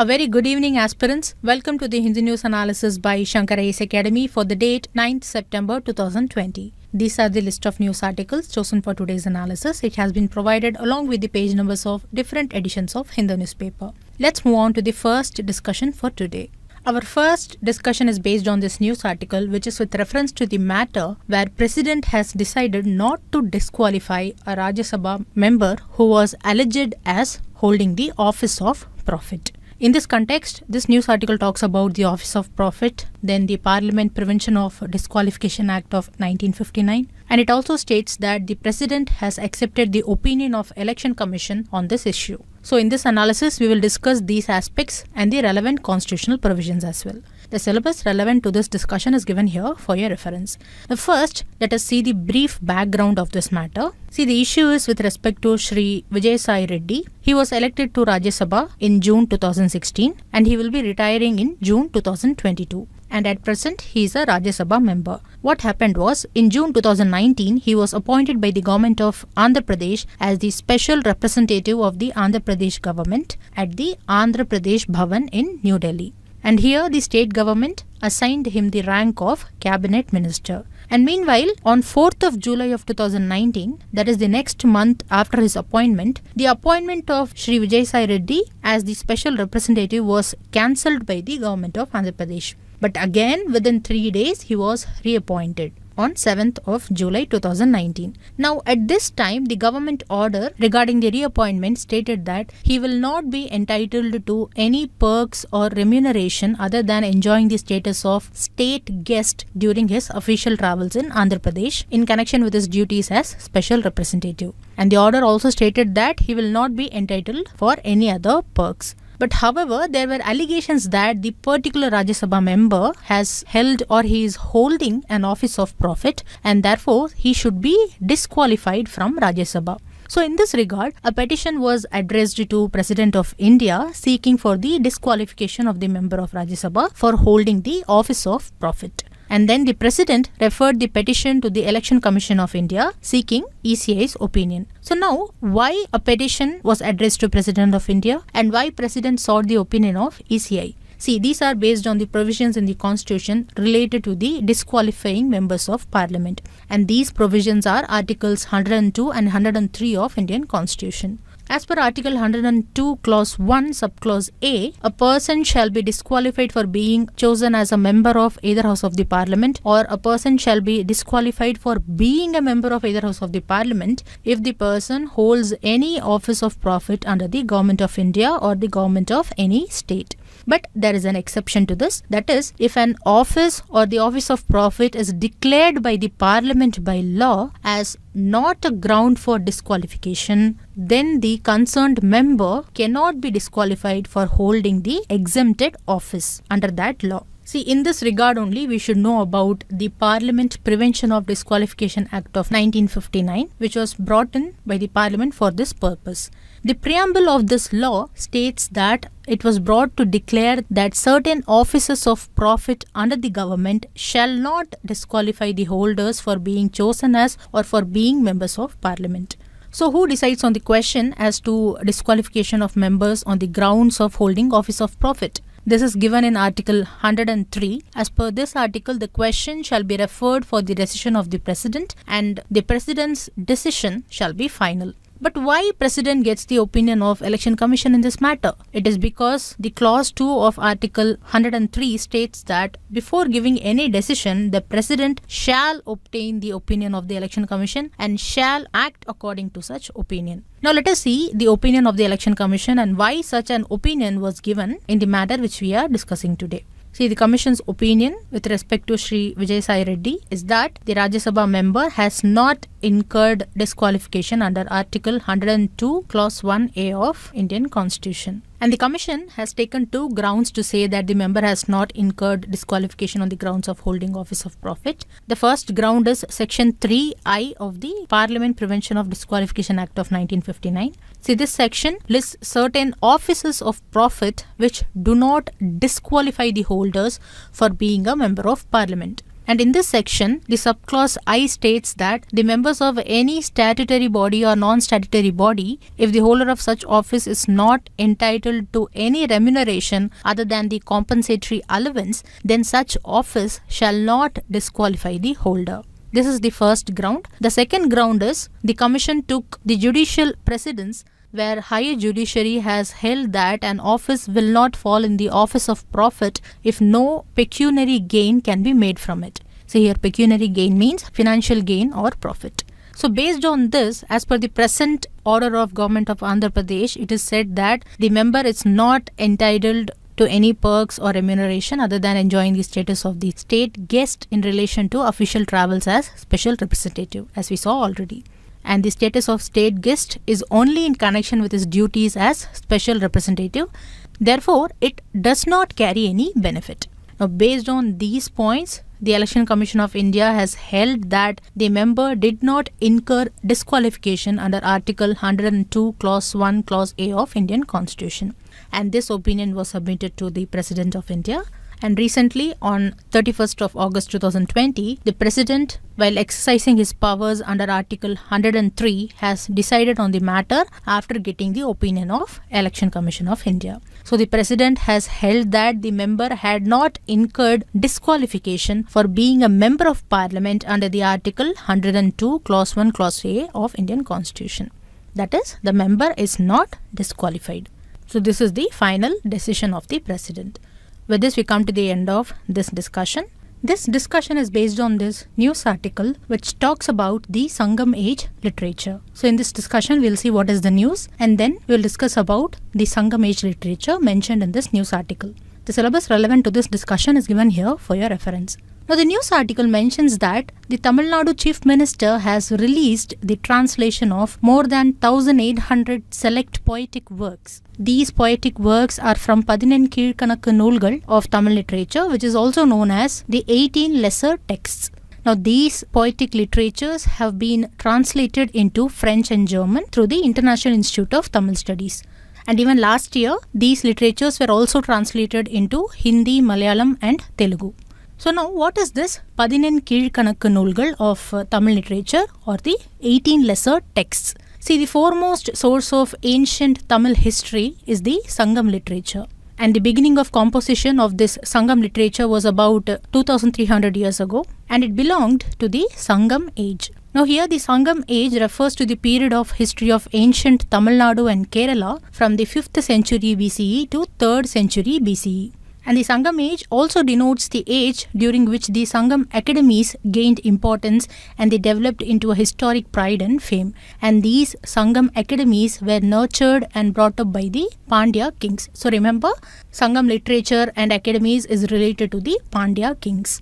A very good evening, aspirants. Welcome to the Hindi News Analysis by Shankar Ace Academy for the date 9th September 2020. These are the list of news articles chosen for today's analysis. It has been provided along with the page numbers of different editions of Hindu newspaper. Let's move on to the first discussion for today. Our first discussion is based on this news article, which is with reference to the matter where President has decided not to disqualify a Rajya Sabha member who was alleged as holding the office of prophet. In this context, this news article talks about the Office of Profit, then the Parliament Prevention of Disqualification Act of 1959, and it also states that the President has accepted the opinion of Election Commission on this issue. So in this analysis, we will discuss these aspects and the relevant constitutional provisions as well. The syllabus relevant to this discussion is given here for your reference. first, let us see the brief background of this matter. See, the issue is with respect to Sri Vijay Sai Reddy. He was elected to Rajya Sabha in June 2016 and he will be retiring in June 2022 and at present he is a Rajya Sabha member. What happened was in June 2019 he was appointed by the government of Andhra Pradesh as the special representative of the Andhra Pradesh government at the Andhra Pradesh Bhavan in New Delhi and here the state government assigned him the rank of cabinet minister. And meanwhile, on 4th of July of 2019, that is the next month after his appointment, the appointment of Sri Vijay Sai Reddy as the special representative was cancelled by the government of Andhra Pradesh. But again, within three days, he was reappointed on 7th of July 2019. Now at this time the government order regarding the reappointment stated that he will not be entitled to any perks or remuneration other than enjoying the status of state guest during his official travels in Andhra Pradesh in connection with his duties as special representative. And the order also stated that he will not be entitled for any other perks. But however, there were allegations that the particular Rajya Sabha member has held or he is holding an office of profit and therefore he should be disqualified from Rajya Sabha. So in this regard, a petition was addressed to President of India seeking for the disqualification of the member of Rajya Sabha for holding the office of profit and then the president referred the petition to the Election Commission of India seeking ECI's opinion. So now why a petition was addressed to President of India and why President sought the opinion of ECI? See, these are based on the provisions in the constitution related to the disqualifying members of parliament. And these provisions are articles 102 and 103 of Indian constitution. As per Article 102, Clause 1, Subclause A, a person shall be disqualified for being chosen as a member of either House of the Parliament or a person shall be disqualified for being a member of either House of the Parliament if the person holds any office of profit under the Government of India or the Government of any state. But there is an exception to this. That is, if an office or the office of profit is declared by the parliament by law as not a ground for disqualification, then the concerned member cannot be disqualified for holding the exempted office under that law. See, in this regard only, we should know about the Parliament Prevention of Disqualification Act of 1959, which was brought in by the Parliament for this purpose. The preamble of this law states that it was brought to declare that certain offices of profit under the government shall not disqualify the holders for being chosen as or for being members of parliament. So, who decides on the question as to disqualification of members on the grounds of holding office of profit? This is given in Article 103. As per this article, the question shall be referred for the decision of the President and the President's decision shall be final. But why president gets the opinion of election commission in this matter? It is because the clause 2 of article 103 states that before giving any decision the president shall obtain the opinion of the election commission and shall act according to such opinion. Now let us see the opinion of the election commission and why such an opinion was given in the matter which we are discussing today. See, the Commission's opinion with respect to Sri Vijay Sai Reddy is that the Rajya Sabha member has not incurred disqualification under Article 102 Clause 1A of Indian Constitution. And the Commission has taken two grounds to say that the member has not incurred disqualification on the grounds of holding office of profit. The first ground is Section 3I of the Parliament Prevention of Disqualification Act of 1959. See, this section lists certain offices of profit which do not disqualify the holders for being a member of Parliament. And in this section, the subclause I states that the members of any statutory body or non-statutory body, if the holder of such office is not entitled to any remuneration other than the compensatory allowance, then such office shall not disqualify the holder. This is the first ground. The second ground is the commission took the judicial precedence where higher judiciary has held that an office will not fall in the office of profit if no pecuniary gain can be made from it. So here pecuniary gain means financial gain or profit. So based on this, as per the present order of government of Andhra Pradesh, it is said that the member is not entitled to any perks or remuneration other than enjoying the status of the state guest in relation to official travels as special representative as we saw already and the status of state guest is only in connection with his duties as special representative. Therefore, it does not carry any benefit. Now, based on these points, the Election Commission of India has held that the member did not incur disqualification under Article 102 Clause 1 Clause A of Indian Constitution. And this opinion was submitted to the President of India. And recently, on 31st of August 2020, the President, while exercising his powers under Article 103, has decided on the matter after getting the opinion of Election Commission of India. So the President has held that the member had not incurred disqualification for being a member of Parliament under the Article 102, Clause 1, Clause A of Indian Constitution. That is, the member is not disqualified. So this is the final decision of the President. With this, we come to the end of this discussion. This discussion is based on this news article which talks about the Sangam age literature. So in this discussion we'll see what is the news and then we'll discuss about the Sangam age literature mentioned in this news article. The syllabus relevant to this discussion is given here for your reference. Now, the news article mentions that the Tamil Nadu Chief Minister has released the translation of more than 1,800 select poetic works. These poetic works are from Padinen Kirkanakku of Tamil literature, which is also known as the 18 lesser texts. Now, these poetic literatures have been translated into French and German through the International Institute of Tamil Studies. And even last year, these literatures were also translated into Hindi, Malayalam, and Telugu. So now what is this Padinen Kirkanakku Nulgal of uh, Tamil literature or the 18 lesser texts? See the foremost source of ancient Tamil history is the Sangam literature and the beginning of composition of this Sangam literature was about uh, 2300 years ago and it belonged to the Sangam age. Now here the Sangam age refers to the period of history of ancient Tamil Nadu and Kerala from the 5th century BCE to 3rd century BCE. And the Sangam age also denotes the age during which the Sangam academies gained importance and they developed into a historic pride and fame. And these Sangam academies were nurtured and brought up by the Pandya kings. So remember, Sangam literature and academies is related to the Pandya kings.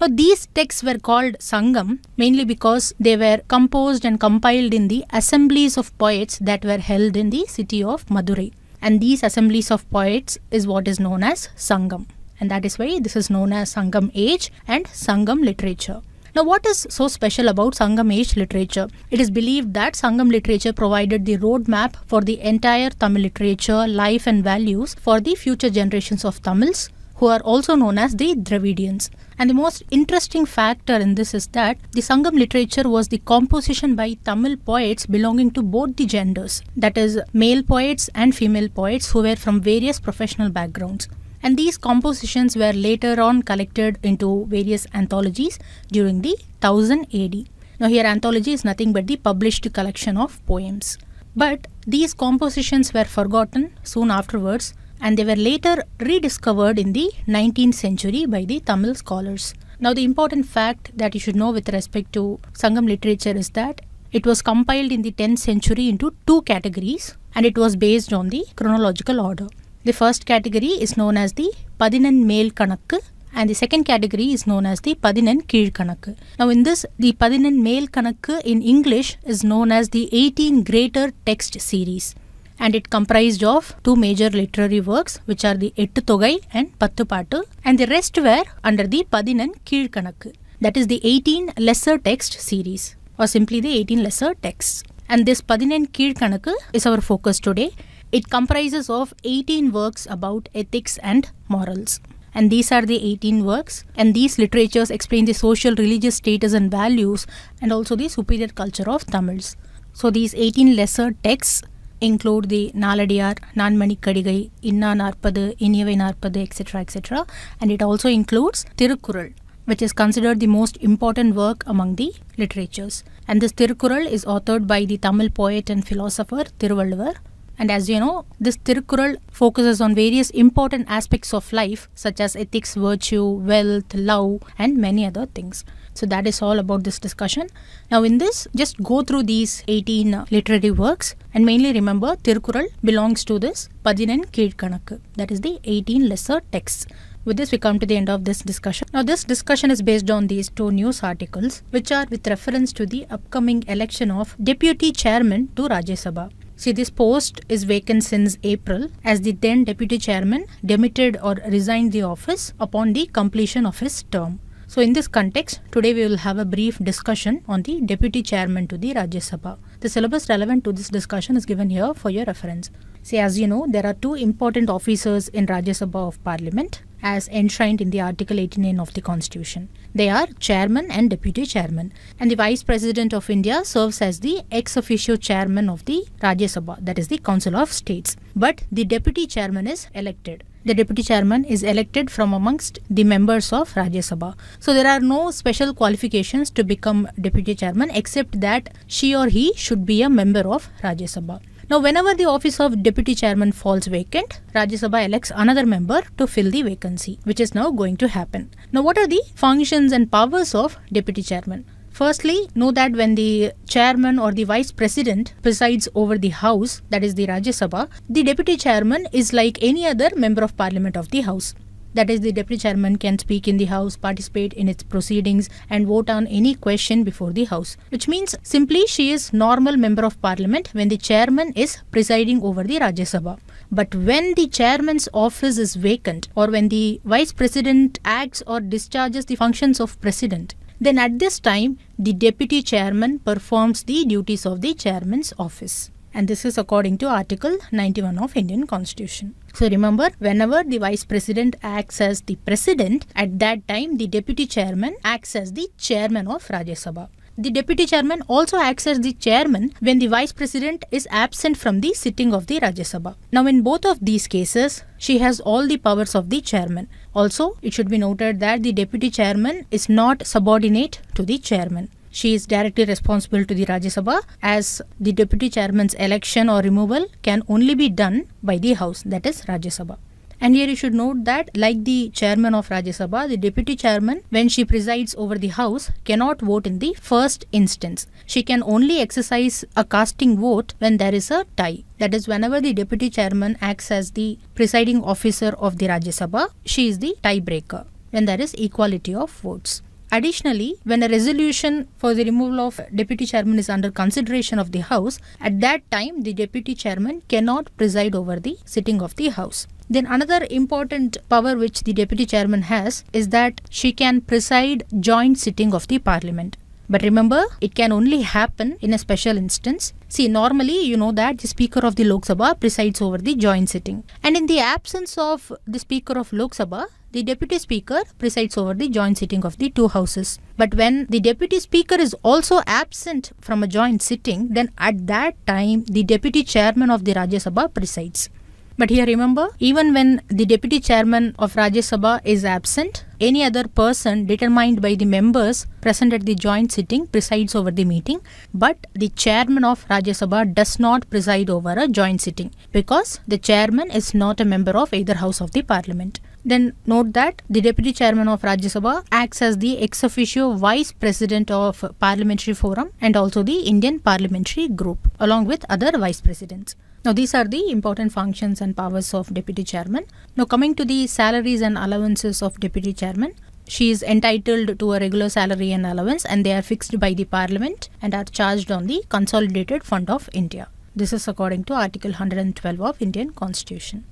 Now, these texts were called Sangam mainly because they were composed and compiled in the assemblies of poets that were held in the city of Madurai. And these assemblies of poets is what is known as Sangam. And that is why this is known as Sangam age and Sangam literature. Now, what is so special about Sangam age literature? It is believed that Sangam literature provided the roadmap for the entire Tamil literature, life, and values for the future generations of Tamils who are also known as the Dravidians. And the most interesting factor in this is that the Sangam literature was the composition by Tamil poets belonging to both the genders, that is, male poets and female poets who were from various professional backgrounds. And these compositions were later on collected into various anthologies during the 1000 AD. Now, here, anthology is nothing but the published collection of poems. But these compositions were forgotten soon afterwards and they were later rediscovered in the 19th century by the Tamil scholars. Now, the important fact that you should know with respect to Sangam literature is that it was compiled in the 10th century into two categories and it was based on the chronological order. The first category is known as the Padinan Male Kanakku and the second category is known as the Padinan Keel Kanakku. Now in this, the Padinan Male Kanakku in English is known as the 18 Greater Text Series and it comprised of two major literary works which are the Ettu Togai and Pattu and the rest were under the Padinan Kizhkanakku that is the 18 lesser text series or simply the 18 lesser texts and this Padinan Kizhkanakku is our focus today. It comprises of 18 works about ethics and morals and these are the 18 works and these literatures explain the social religious status and values and also the superior culture of Tamils. So these 18 lesser texts include the Naladiyar, Nanmanikadigai, Inna Narpadu, Iniyavai Narpadu, etc. etc. And it also includes Tirukural, which is considered the most important work among the literatures. And this Tirukural is authored by the Tamil poet and philosopher Tiruvalluvar. And as you know, this Tirukural focuses on various important aspects of life such as ethics, virtue, wealth, love and many other things. So that is all about this discussion. Now in this, just go through these 18 literary works and mainly remember Tirukural belongs to this Padinen Kirkanakku. That is the 18 lesser texts. With this, we come to the end of this discussion. Now, this discussion is based on these two news articles, which are with reference to the upcoming election of Deputy Chairman to Rajya Sabha. See, this post is vacant since April as the then deputy chairman demitted or resigned the office upon the completion of his term. So in this context, today we will have a brief discussion on the Deputy Chairman to the Rajya Sabha. The syllabus relevant to this discussion is given here for your reference. See, as you know, there are two important officers in Rajya Sabha of Parliament as enshrined in the Article 89 of the Constitution. They are Chairman and Deputy Chairman. And the Vice President of India serves as the ex officio Chairman of the Rajya Sabha, that is the Council of States. But the Deputy Chairman is elected the deputy chairman is elected from amongst the members of Rajya Sabha. So there are no special qualifications to become deputy chairman except that she or he should be a member of Rajya Sabha. Now, whenever the office of deputy chairman falls vacant, Rajya Sabha elects another member to fill the vacancy, which is now going to happen. Now, what are the functions and powers of deputy chairman? Firstly, know that when the chairman or the vice president presides over the house, that is the Rajya Sabha, the deputy chairman is like any other member of parliament of the house. That is, the deputy chairman can speak in the house, participate in its proceedings, and vote on any question before the house. Which means simply she is normal member of parliament when the chairman is presiding over the Rajya Sabha. But when the chairman's office is vacant, or when the vice president acts or discharges the functions of president, then at this time, the deputy chairman performs the duties of the chairman's office and this is according to article 91 of indian constitution so remember whenever the vice president acts as the president at that time the deputy chairman acts as the chairman of rajya sabha the deputy chairman also acts as the chairman when the vice president is absent from the sitting of the Rajya Sabha. Now, in both of these cases, she has all the powers of the chairman. Also, it should be noted that the deputy chairman is not subordinate to the chairman. She is directly responsible to the Rajya Sabha as the deputy chairman's election or removal can only be done by the house, that is Rajya Sabha. And here you should note that, like the chairman of Rajya Sabha, the deputy chairman, when she presides over the House, cannot vote in the first instance. She can only exercise a casting vote when there is a tie. That is, whenever the deputy chairman acts as the presiding officer of the Rajya Sabha, she is the tiebreaker when there is equality of votes. Additionally, when a resolution for the removal of deputy chairman is under consideration of the House, at that time the deputy chairman cannot preside over the sitting of the House. Then another important power which the deputy chairman has is that she can preside joint sitting of the parliament. But remember, it can only happen in a special instance. See, normally you know that the Speaker of the Lok Sabha presides over the joint sitting. And in the absence of the Speaker of Lok Sabha, the Deputy Speaker presides over the joint sitting of the two houses. But when the Deputy Speaker is also absent from a joint sitting, then at that time the Deputy Chairman of the Rajya Sabha presides. But here remember, even when the deputy chairman of Rajya Sabha is absent, any other person determined by the members present at the joint sitting presides over the meeting. But the chairman of Rajya Sabha does not preside over a joint sitting because the chairman is not a member of either house of the parliament. Then note that the Deputy Chairman of Rajya Sabha acts as the ex officio Vice President of Parliamentary Forum and also the Indian Parliamentary Group along with other Vice Presidents. Now these are the important functions and powers of Deputy Chairman. Now coming to the salaries and allowances of Deputy Chairman. She is entitled to a regular salary and allowance and they are fixed by the Parliament and are charged on the Consolidated Fund of India. This is according to Article 112 of Indian Constitution.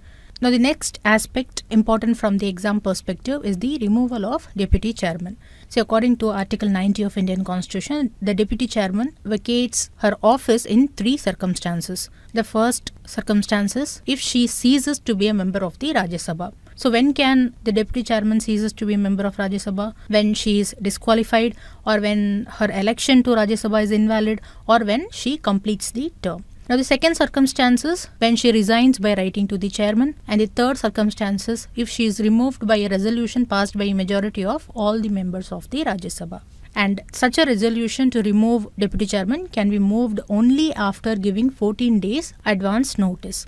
Now the next aspect important from the exam perspective is the removal of deputy chairman. So according to article 90 of Indian constitution, the deputy chairman vacates her office in three circumstances. The first circumstances, if she ceases to be a member of the Rajya Sabha. So when can the deputy chairman ceases to be a member of Rajya Sabha? When she is disqualified or when her election to Rajya Sabha is invalid or when she completes the term. Now the second circumstance is when she resigns by writing to the chairman and the third circumstance is if she is removed by a resolution passed by a majority of all the members of the Rajya Sabha and such a resolution to remove deputy chairman can be moved only after giving 14 days advance notice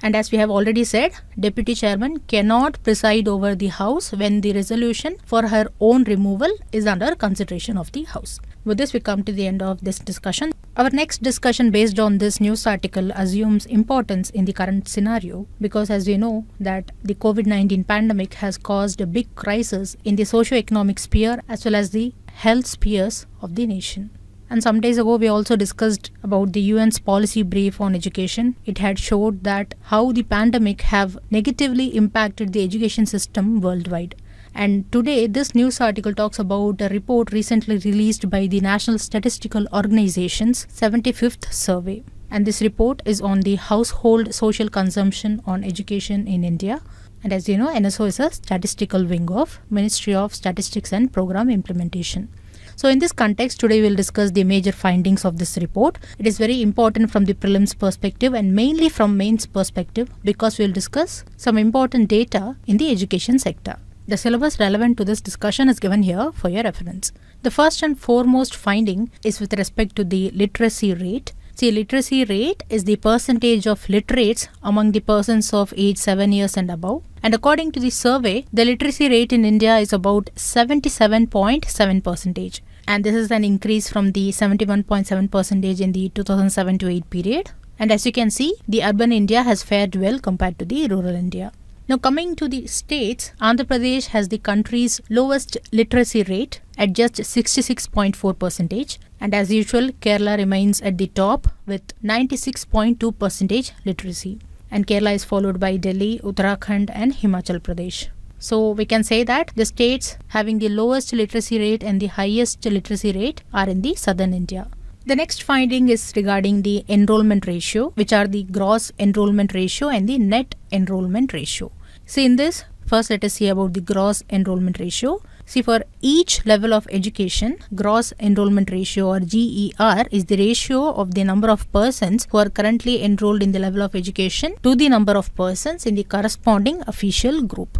and as we have already said deputy chairman cannot preside over the house when the resolution for her own removal is under consideration of the house with this, we come to the end of this discussion. Our next discussion based on this news article assumes importance in the current scenario because as we know that the COVID-19 pandemic has caused a big crisis in the socio-economic sphere as well as the health spheres of the nation. And some days ago, we also discussed about the UN's policy brief on education. It had showed that how the pandemic have negatively impacted the education system worldwide. And today, this news article talks about a report recently released by the National Statistical Organization's 75th survey. And this report is on the household social consumption on education in India. And as you know, NSO is a statistical wing of Ministry of Statistics and Program Implementation. So in this context, today we'll discuss the major findings of this report. It is very important from the prelims perspective and mainly from mains perspective because we'll discuss some important data in the education sector. The syllabus relevant to this discussion is given here for your reference. The first and foremost finding is with respect to the literacy rate. See, literacy rate is the percentage of literates among the persons of age 7 years and above. And according to the survey, the literacy rate in India is about 77.7 percentage. And this is an increase from the 71.7 percentage in the 2007 to 8 period. And as you can see, the urban India has fared well compared to the rural India. Now, coming to the states, Andhra Pradesh has the country's lowest literacy rate at just 66.4 percentage. And as usual, Kerala remains at the top with 96.2 percentage literacy. And Kerala is followed by Delhi, Uttarakhand, and Himachal Pradesh. So we can say that the states having the lowest literacy rate and the highest literacy rate are in the southern India. The next finding is regarding the enrollment ratio, which are the gross enrollment ratio and the net enrollment ratio. So in this, first let us see about the gross enrollment ratio. See for each level of education, gross enrollment ratio or GER is the ratio of the number of persons who are currently enrolled in the level of education to the number of persons in the corresponding official group.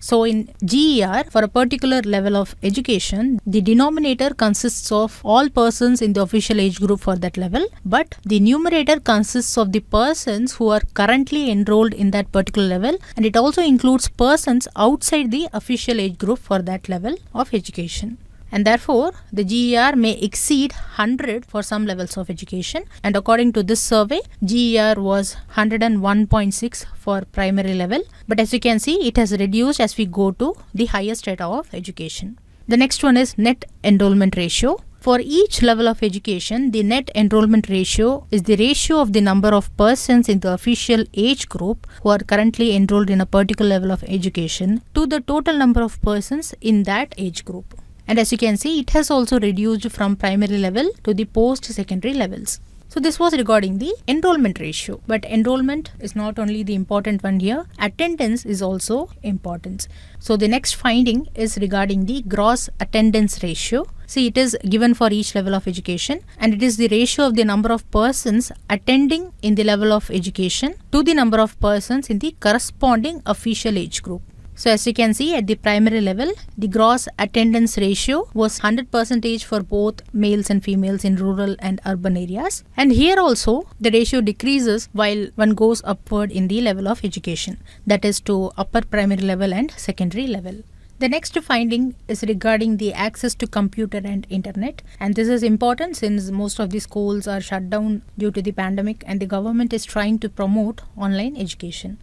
So in GER, for a particular level of education, the denominator consists of all persons in the official age group for that level, but the numerator consists of the persons who are currently enrolled in that particular level and it also includes persons outside the official age group for that level of education and therefore the GER may exceed 100 for some levels of education and according to this survey GER was 101.6 for primary level but as you can see it has reduced as we go to the higher strata of education. The next one is net enrollment ratio. For each level of education, the net enrollment ratio is the ratio of the number of persons in the official age group who are currently enrolled in a particular level of education to the total number of persons in that age group and as you can see it has also reduced from primary level to the post-secondary levels. So this was regarding the enrollment ratio. But enrollment is not only the important one here, attendance is also important. So the next finding is regarding the gross attendance ratio. See, it is given for each level of education and it is the ratio of the number of persons attending in the level of education to the number of persons in the corresponding official age group. So as you can see at the primary level, the gross attendance ratio was 100% for both males and females in rural and urban areas. And here also the ratio decreases while one goes upward in the level of education, that is to upper primary level and secondary level. The next finding is regarding the access to computer and internet and this is important since most of the schools are shut down due to the pandemic and the government is trying to promote online education.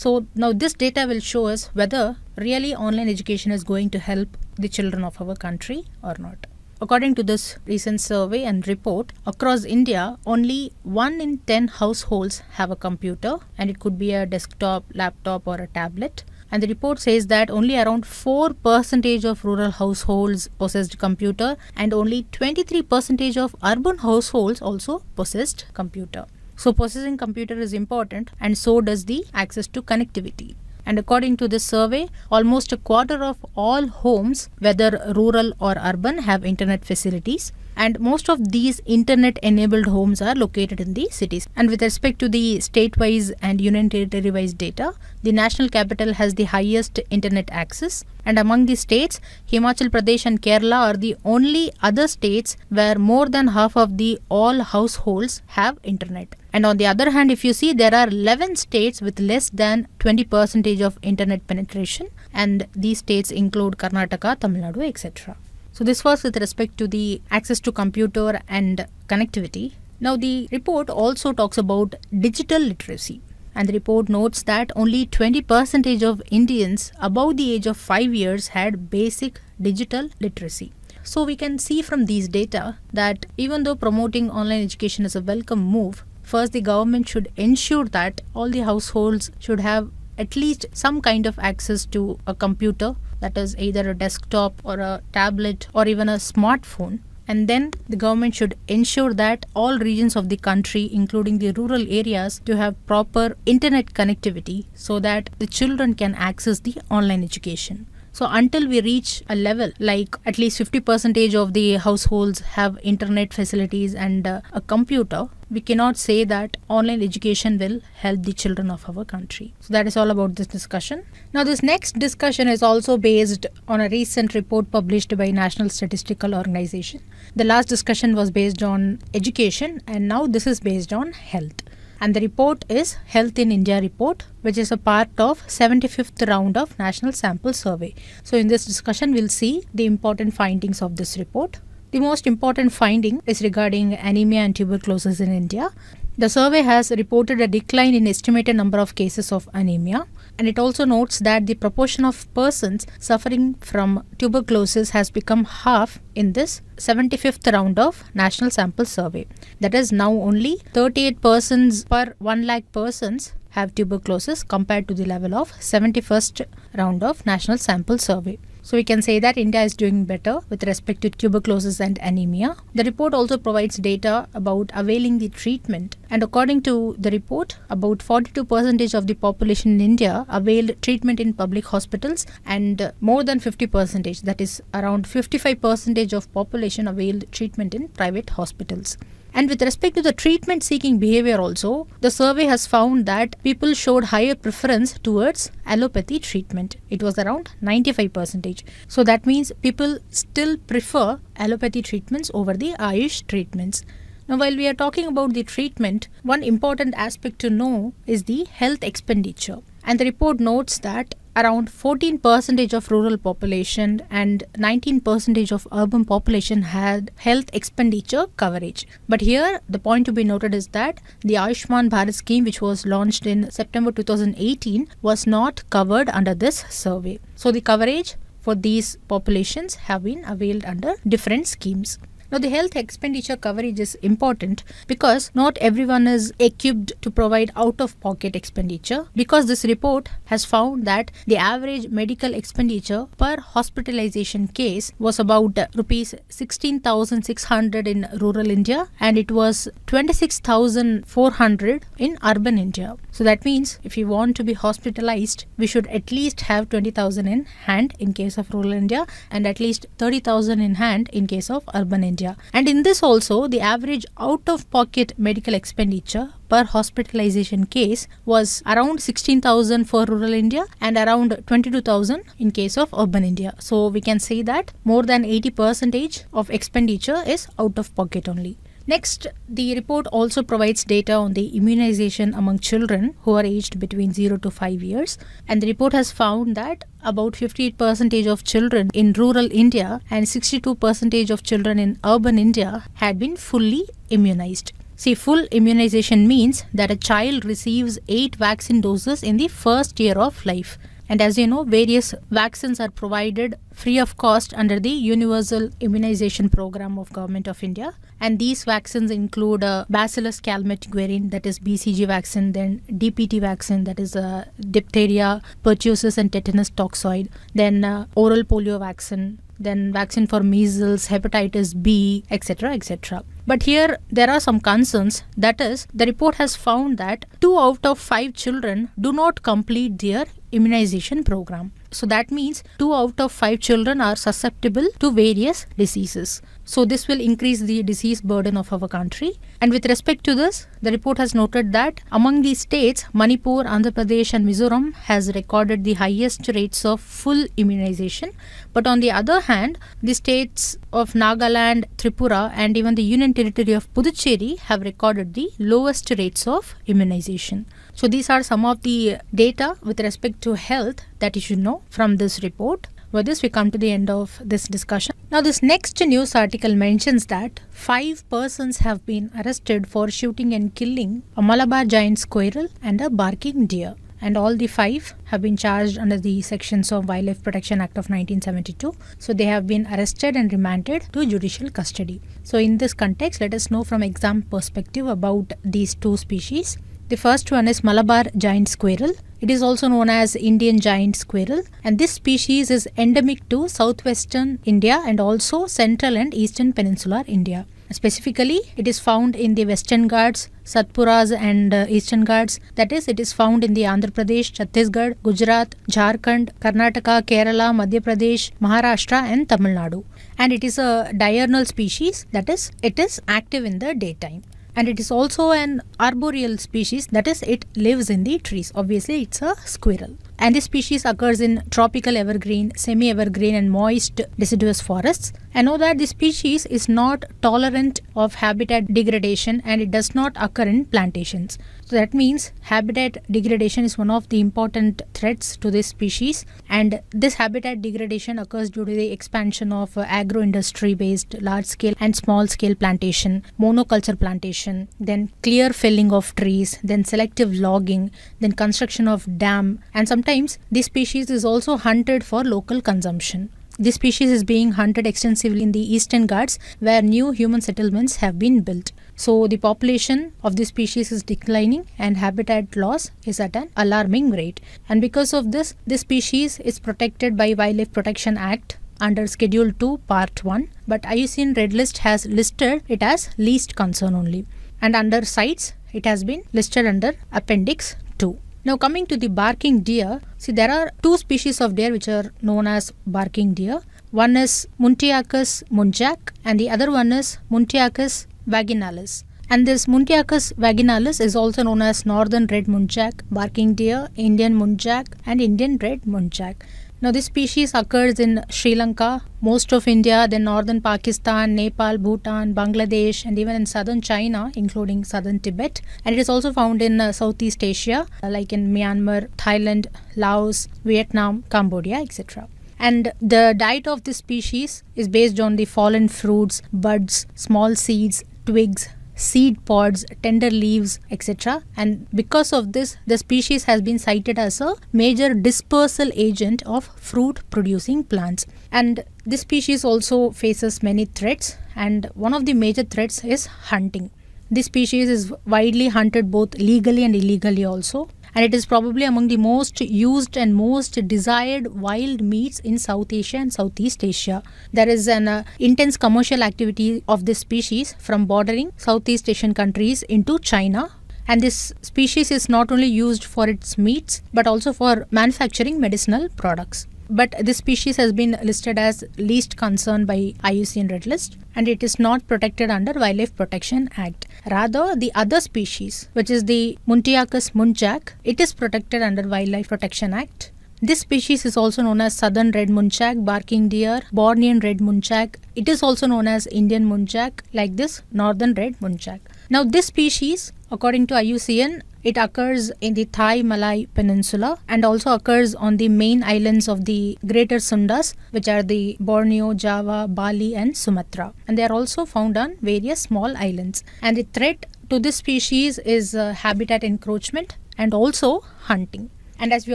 So now this data will show us whether really online education is going to help the children of our country or not. According to this recent survey and report, across India, only 1 in 10 households have a computer and it could be a desktop, laptop or a tablet. And the report says that only around 4% of rural households possessed computer and only 23% of urban households also possessed computer. So possessing computer is important and so does the access to connectivity. And according to this survey, almost a quarter of all homes, whether rural or urban, have internet facilities. And most of these internet enabled homes are located in the cities. And with respect to the state wise and union territory wise data, the national capital has the highest internet access. And among the states, Himachal Pradesh and Kerala are the only other states where more than half of the all households have internet. And on the other hand, if you see, there are 11 states with less than 20 percentage of internet penetration. And these states include Karnataka, Tamil Nadu, etc. So this was with respect to the access to computer and connectivity. Now the report also talks about digital literacy. And the report notes that only 20 percentage of Indians above the age of 5 years had basic digital literacy. So we can see from these data that even though promoting online education is a welcome move, First, the government should ensure that all the households should have at least some kind of access to a computer that is either a desktop or a tablet or even a smartphone and then the government should ensure that all regions of the country including the rural areas to have proper internet connectivity so that the children can access the online education so until we reach a level like at least 50% of the households have internet facilities and uh, a computer, we cannot say that online education will help the children of our country. So that is all about this discussion. Now this next discussion is also based on a recent report published by National Statistical Organization. The last discussion was based on education and now this is based on health and the report is Health in India report which is a part of 75th round of National Sample Survey. So in this discussion we'll see the important findings of this report. The most important finding is regarding anemia and tuberculosis in India. The survey has reported a decline in estimated number of cases of anemia. And it also notes that the proportion of persons suffering from tuberculosis has become half in this 75th round of National Sample Survey. That is now only 38 persons per 1 lakh persons have tuberculosis compared to the level of 71st round of National Sample Survey. So we can say that India is doing better with respect to tuberculosis and anemia. The report also provides data about availing the treatment. And according to the report, about 42% of the population in India availed treatment in public hospitals and more than 50%, that is around 55% of population availed treatment in private hospitals. And with respect to the treatment seeking behavior also, the survey has found that people showed higher preference towards allopathy treatment. It was around 95%. So that means people still prefer allopathy treatments over the Ayush treatments. Now, while we are talking about the treatment, one important aspect to know is the health expenditure. And the report notes that around 14 percentage of rural population and 19 percentage of urban population had health expenditure coverage. But here the point to be noted is that the Ayushman Bharat scheme which was launched in September 2018 was not covered under this survey. So the coverage for these populations have been availed under different schemes. Now, the health expenditure coverage is important because not everyone is equipped to provide out of pocket expenditure because this report has found that the average medical expenditure per hospitalization case was about rupees 16600 in rural India and it was 26400 in urban India. So that means if you want to be hospitalized, we should at least have 20,000 in hand in case of rural India and at least 30,000 in hand in case of urban India. And in this also, the average out of pocket medical expenditure per hospitalization case was around 16,000 for rural India and around 22,000 in case of urban India. So we can say that more than 80 percentage of expenditure is out of pocket only. Next, the report also provides data on the immunization among children who are aged between 0 to 5 years. And the report has found that about 58% of children in rural India and 62% of children in urban India had been fully immunized. See, full immunization means that a child receives 8 vaccine doses in the first year of life. And as you know, various vaccines are provided free of cost under the Universal Immunization Program of Government of India. And these vaccines include Bacillus calmette-guerin, that is BCG vaccine, then DPT vaccine, that is uh, diphtheria, pertussis and tetanus toxoid, then uh, oral polio vaccine, then vaccine for measles, hepatitis B, etc., etc. But here there are some concerns. That is, the report has found that 2 out of 5 children do not complete their immunization program. So that means 2 out of 5 children are susceptible to various diseases. So this will increase the disease burden of our country. And with respect to this, the report has noted that among the states, Manipur, Andhra Pradesh and Mizoram has recorded the highest rates of full immunization. But on the other hand, the states of Nagaland, Tripura and even the Union Territory of Puducherry have recorded the lowest rates of immunization. So these are some of the data with respect to health that you should know from this report. With this, we come to the end of this discussion. Now, this next news article mentions that five persons have been arrested for shooting and killing a Malabar giant squirrel and a barking deer and all the five have been charged under the sections of Wildlife Protection Act of 1972. So they have been arrested and remanded to judicial custody. So in this context, let us know from exam perspective about these two species. The first one is Malabar giant squirrel. It is also known as Indian giant squirrel and this species is endemic to southwestern India and also central and eastern peninsular India. Specifically, it is found in the Western Ghats, Satpuras and uh, Eastern Ghats. That is, it is found in the Andhra Pradesh, Chhattisgarh, Gujarat, Jharkhand, Karnataka, Kerala, Madhya Pradesh, Maharashtra and Tamil Nadu. And it is a diurnal species that is, it is active in the daytime and it is also an arboreal species that is it lives in the trees obviously it's a squirrel and this species occurs in tropical evergreen, semi-evergreen and moist deciduous forests. And know that this species is not tolerant of habitat degradation and it does not occur in plantations. So that means habitat degradation is one of the important threats to this species and this habitat degradation occurs due to the expansion of uh, agro industry based large scale and small scale plantation, monoculture plantation, then clear felling of trees, then selective logging, then construction of dam and sometimes this species is also hunted for local consumption. This species is being hunted extensively in the eastern ghats where new human settlements have been built. So the population of this species is declining and habitat loss is at an alarming rate. And because of this, this species is protected by Wildlife Protection Act under Schedule 2 Part 1 but IUCN Red List has listed it as least concern only and under sites it has been listed under Appendix 2. Now coming to the barking deer, see there are two species of deer which are known as barking deer. One is Muntiacus munjak and the other one is Muntiacus vaginalis. And this Muntiacus vaginalis is also known as northern red muntjac, barking deer, Indian muntjac and Indian red muntjac. Now this species occurs in Sri Lanka, most of India, then northern Pakistan, Nepal, Bhutan, Bangladesh and even in southern China including southern Tibet and it is also found in uh, Southeast Asia uh, like in Myanmar, Thailand, Laos, Vietnam, Cambodia etc and the diet of this species is based on the fallen fruits, buds, small seeds, twigs, seed pods, tender leaves, etc. And because of this, the species has been cited as a major dispersal agent of fruit producing plants. And this species also faces many threats, and one of the major threats is hunting. This species is widely hunted both legally and illegally also and it is probably among the most used and most desired wild meats in South Asia and Southeast Asia. There is an uh, intense commercial activity of this species from bordering Southeast Asian countries into China and this species is not only used for its meats but also for manufacturing medicinal products but this species has been listed as least concern by IUCN Red List and it is not protected under Wildlife Protection Act. Rather, the other species, which is the Muntiacus munchak, it is protected under Wildlife Protection Act. This species is also known as southern red munchak, barking deer, Bornean red munchak. It is also known as Indian munchak, like this northern red munchak. Now, this species According to IUCN, it occurs in the Thai Malay Peninsula and also occurs on the main islands of the Greater Sundas, which are the Borneo, Java, Bali, and Sumatra. And they are also found on various small islands. And the threat to this species is uh, habitat encroachment and also hunting. And as we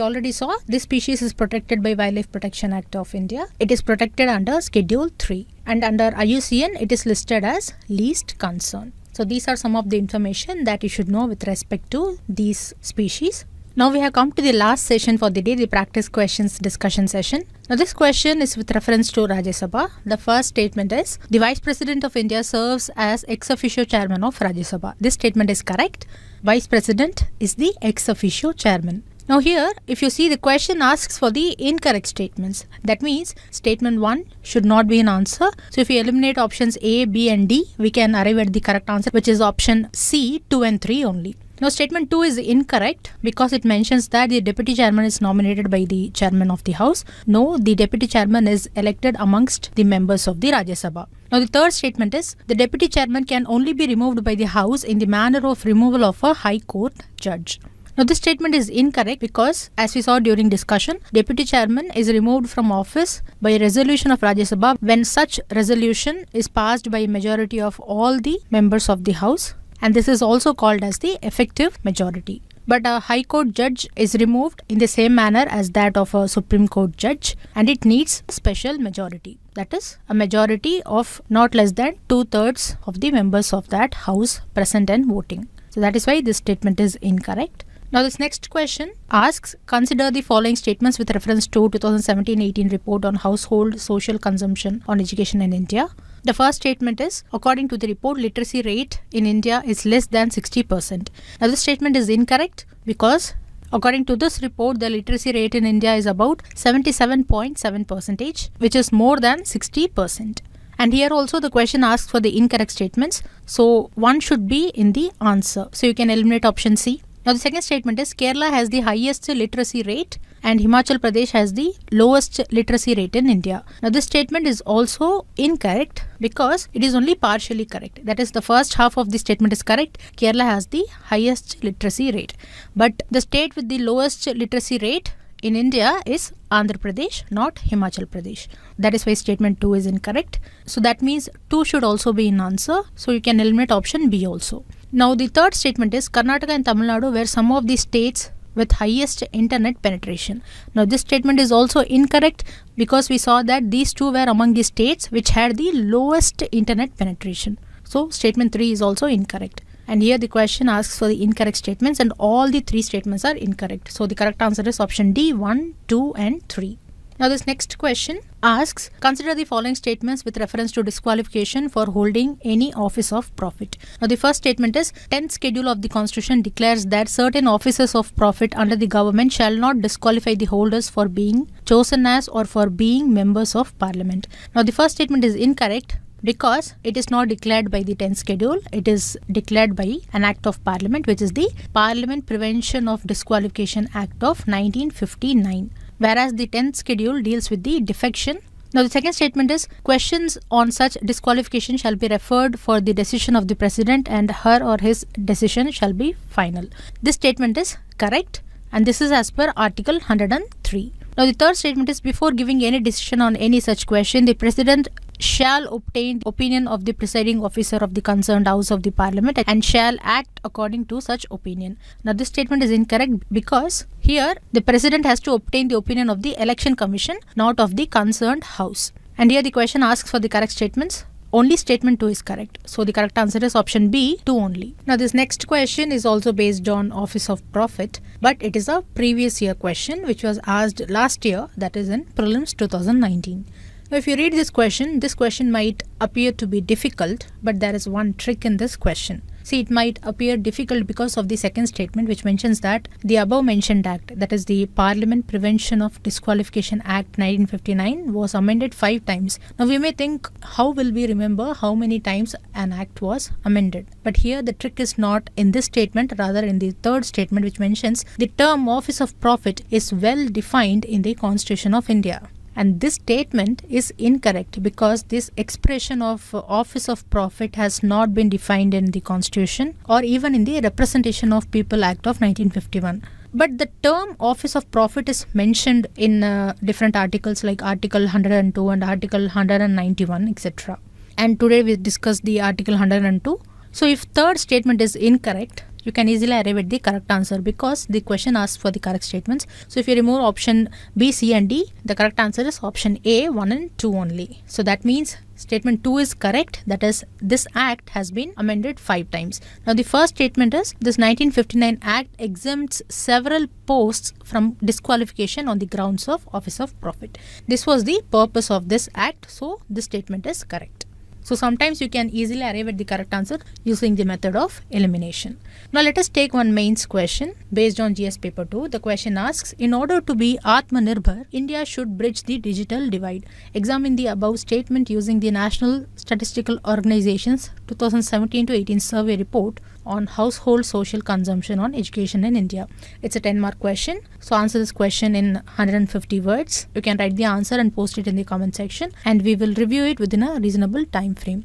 already saw, this species is protected by Wildlife Protection Act of India. It is protected under Schedule 3 and under IUCN it is listed as least concern. So these are some of the information that you should know with respect to these species. Now we have come to the last session for the day, the practice questions discussion session. Now this question is with reference to Rajya Sabha. The first statement is, the Vice President of India serves as ex officio chairman of Rajya Sabha. This statement is correct. Vice President is the ex officio chairman. Now here, if you see the question asks for the incorrect statements. That means statement 1 should not be an answer. So if you eliminate options A, B and D, we can arrive at the correct answer which is option C, 2 and 3 only. Now statement 2 is incorrect because it mentions that the deputy chairman is nominated by the chairman of the house. No, the deputy chairman is elected amongst the members of the Rajya Sabha. Now the third statement is the deputy chairman can only be removed by the house in the manner of removal of a high court judge. Now this statement is incorrect because as we saw during discussion, deputy chairman is removed from office by a resolution of Rajya Sabha when such resolution is passed by a majority of all the members of the house and this is also called as the effective majority. But a High Court judge is removed in the same manner as that of a Supreme Court judge and it needs special majority. That is a majority of not less than two thirds of the members of that house present and voting. So that is why this statement is incorrect. Now this next question asks consider the following statements with reference to 2017-18 report on household social consumption on education in India. The first statement is according to the report literacy rate in India is less than 60%. Now this statement is incorrect because According to this report, the literacy rate in India is about 77.7 percentage, which is more than 60 percent. And here also the question asks for the incorrect statements. So one should be in the answer. So you can eliminate option C. Now the second statement is Kerala has the highest literacy rate and Himachal Pradesh has the lowest literacy rate in India. Now this statement is also incorrect because it is only partially correct. That is the first half of the statement is correct. Kerala has the highest literacy rate. But the state with the lowest literacy rate in India is Andhra Pradesh, not Himachal Pradesh. That is why statement 2 is incorrect. So that means 2 should also be in answer. So you can eliminate option B also. Now the third statement is Karnataka and Tamil Nadu were some of the states with highest internet penetration. Now this statement is also incorrect because we saw that these two were among the states which had the lowest internet penetration. So statement 3 is also incorrect. And here the question asks for the incorrect statements and all the three statements are incorrect. So the correct answer is option D, 1, 2 and 3. Now, this next question asks Consider the following statements with reference to disqualification for holding any office of profit. Now, the first statement is 10th schedule of the constitution declares that certain offices of profit under the government shall not disqualify the holders for being chosen as or for being members of parliament. Now, the first statement is incorrect because it is not declared by the 10th schedule it is declared by an act of parliament which is the parliament prevention of disqualification act of 1959 whereas the 10th schedule deals with the defection. Now, the second statement is questions on such disqualification shall be referred for the decision of the president, and her or his decision shall be final. This statement is correct, and this is as per Article 103. Now, the third statement is before giving any decision on any such question, the president shall obtain the opinion of the presiding officer of the concerned house of the parliament and shall act according to such opinion. Now this statement is incorrect because here the president has to obtain the opinion of the election commission not of the concerned house. And here the question asks for the correct statements only statement 2 is correct. So the correct answer is option B, 2 only. Now this next question is also based on office of profit but it is a previous year question which was asked last year that is in prelims 2019. Now if you read this question, this question might appear to be difficult, but there is one trick in this question. See, it might appear difficult because of the second statement which mentions that the above mentioned act, that is the Parliament Prevention of Disqualification Act 1959 was amended five times. Now we may think how will we remember how many times an act was amended. But here the trick is not in this statement rather in the third statement which mentions the term office of profit is well defined in the Constitution of India and this statement is incorrect because this expression of uh, office of prophet has not been defined in the constitution or even in the representation of people act of 1951 but the term office of prophet is mentioned in uh, different articles like article 102 and article 191 etc and today we discuss the article 102 so if third statement is incorrect you can easily arrive at the correct answer because the question asks for the correct statements. So if you remove option B, C and D, the correct answer is option A, 1 and 2 only. So that means statement 2 is correct that is this act has been amended five times now the first statement is this 1959 act exempts several posts from disqualification on the grounds of office of profit this was the purpose of this act so this statement is correct so sometimes you can easily arrive at the correct answer using the method of elimination. Now let us take one mains question based on GS paper 2. The question asks, in order to be Atmanirbhar, India should bridge the digital divide. Examine the above statement using the National Statistical Organization's 2017 to 18 survey report on household social consumption on education in India? It's a 10 mark question. So answer this question in 150 words. You can write the answer and post it in the comment section and we will review it within a reasonable time frame.